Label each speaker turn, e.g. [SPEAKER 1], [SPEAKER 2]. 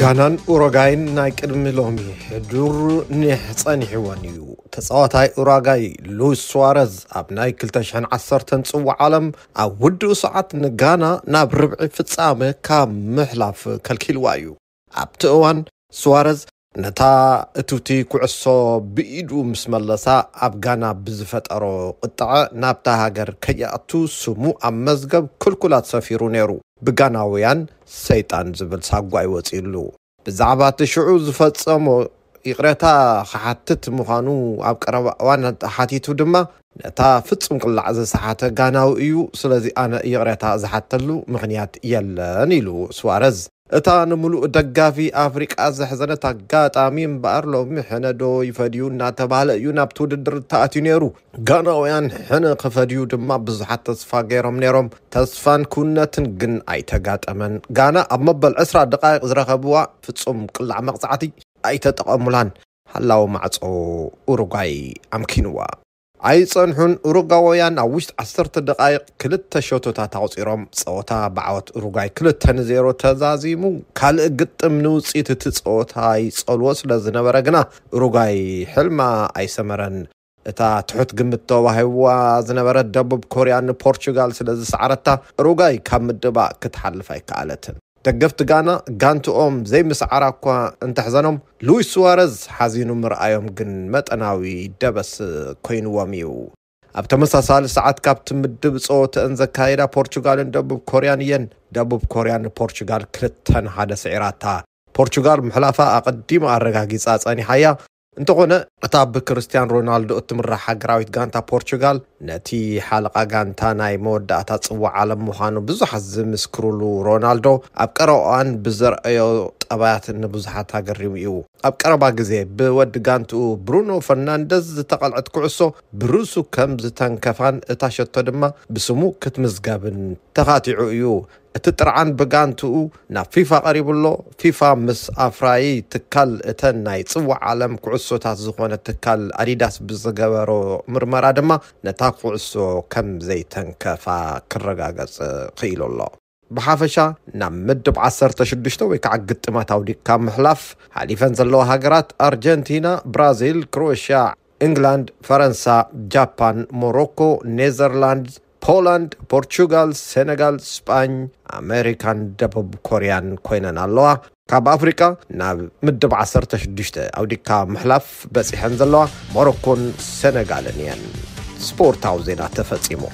[SPEAKER 1] ጋናን ኡሮጋይን ናይ ቅድሚ ሎሚ ዱር ኒሕ ጸኒሕወን እዩ ተጻዋታይ ኡራጋይ ሉዊስ ስዋረዝ ኣብ ናይ 210 ጽዋዕ ዓለም ኣብ ውድኡ ሰዓት ንጋና ናብ ርብዒ ፍጻመ ካብ ምሕላፍ ከልኪልዋ እዩ ኣብቲ እዋን ስዋረዝ ነታ እትውቲ ኩዕሶ ብኢዱ ምስ መለሳ ኣብ ጋና ብዝፈጠሮ ቅጥዐ ናብታ ሃገር ከየእቱ ስሙ ኣብ መዝገብ ክልኩላት ሰፊሩ ነይሩ ብጋናውያን ሰይጣን ዝብል ሳጓይ ወፂሉ ብዛዕባ እቲ ሽዑ ዝፈፀሞ ይቕረታ ክሓትት ምዃኑ ኣብ ቀረባ እዋን ሓቲቱ ድማ ነታ ፍጹም ቅላዕ ዝሰሓተ ጋናዊ እዩ ስለዚ ኣነ ይቕረታ ዝሓተሉ ምኽንያት የለን ኢሉ ስዋረዝ እታ ንሙሉእ ደጋፊ ኣፍሪቃ ዘሕዘነት ኣጋጣሚ እምበኣር ሎሚ ሕነ ዶ ይፈድዩ እናተባህለ እዩ ናብቲ ውድድር ተኣትዩ ነይሩ ጋናውያን ሕነ ክፈድዩ ድማ ብዙሓት ተስፋ ገይሮም ነይሮም ተስፋን ክውነትን ግን ኣይተጋጠመን ጋና ኣብ መበል 20 ደቃይቅ ዝረኸብዋ ፍጹም ቅላዕ መቕፃዕቲ ኣይተጠቐሙላን ሃላዊ ማዕፆ ኡሩጓይ ኣምኪንዋ ኣይፀንሑን ኡሩጋወያን ኣብ ውሽጢ 10 ደቃይቕ ክልተ ሸቶታት ኣውፂሮም ፀወታ በዓወት ኡሩጋይ ክልተ ንዜሮ ተዛዚሙ ካልእ ግጥም ንውፅኢት እቲ ፀወታ ይፀልዎ ስለ ዝነበረ ግና ኡሩጋይ ሕልማ ኣይሰመረን እታ ትሑት ግምት ተባሂብዋ ዝነበረት ደቡብ ኮርያ ንፖርቹጋል ስለ ዝሰዓረታ ኡሩጋይ ካብ ምድባእ ክትሓልፍ ኣይከኣለትን ደገፍቲ ጋና ጋንትኦም ዘይምስዓራ እኳ እንተሕዘኖም ሉዊስ ስዋረዝ ሓዚኑ ምርኣዮም ግን መጠናዊ ደበስ ኮይንዎም እዩ ኣብ ተመሳሳሊ ሰዓት ካብቲ ምድብ ፀወተአን ዘካየዳ ፖርቹጋልን ደቡብ ኮርያን እየን ደቡብ ኮርያን ፖርቹጋል ክልተን ሓደ ስዒራታ ፖርቹጋል ምሕላፋ ኣቐዲሙ ኣረጋጊፃ ፀኒሓያ እንተኾነ እታ ብክርስትያን ሮናልዶ እትምራሕ ሃገራዊት ጋንታ ፖርቹጋል ነቲ ሓለቓ ጋንታ ናይ መወዳእታ ጽዋዕ ዓለም ምዃኑ ብዙሓት ዝምስክርሉ ሮናልዶ ኣብ ቀረባዋን ብዘርአዮ ጠባያት ንብዙሓት ሃገሪሙ እዩ ኣብ ቀረባ ግዜ ብወዲ ጋንቲኡ ብሩኖ ፈርናንደዝ ዝተቐልዐት ኩዕሶ ብርእሱ ከም ዝተንከፋን እታ ሸቶ ድማ ብስሙ ክትምዝገብን ተኻቲዑ እዩ እቲ ጥርዓን ብጋንቲኡ ናብ ፊፋ ቀሪቡሎ ፊፋ ምስ ኣፍራይ ትካል እተን ናይ ፅዋዕ ዓለም ኩዕሶታት ዝኾነ ትካል ኣዲዳስ ብዝገበሮ ምርመራ ድማ ነታ ኩዕሶ ከም ዘይተንከፋ ክረጋገፅ ክኢሉ ኣሎ ብሓፈሻ ናብ ምድብ 16 ወይ ከዓ ግጥማት ኣውዲግካ ምሕላፍ ሓሊፈን ዘለዋ ሃገራት ኣርጀንቲና ብራዚል ክሮኤሽያ እንግላንድ ፈረንሳ ጃፓን ሞሮኮ ኔዘርላንድ ፖላንድ፣ ፖርቹጋል፣ ሴነጋል፣ ስፓኝ ኣሜሪካን ደቡብ ኮርያን ኮይነን ኣለዋ ካብ ኣፍሪቃ ናብ ምድብ 16 ኣውዲካ ምሕላፍ በፂሐን ዘለዋ ሞሮኮን ሴነጋልን እየን ስፖርታዊ ዜና ተፈጺሙ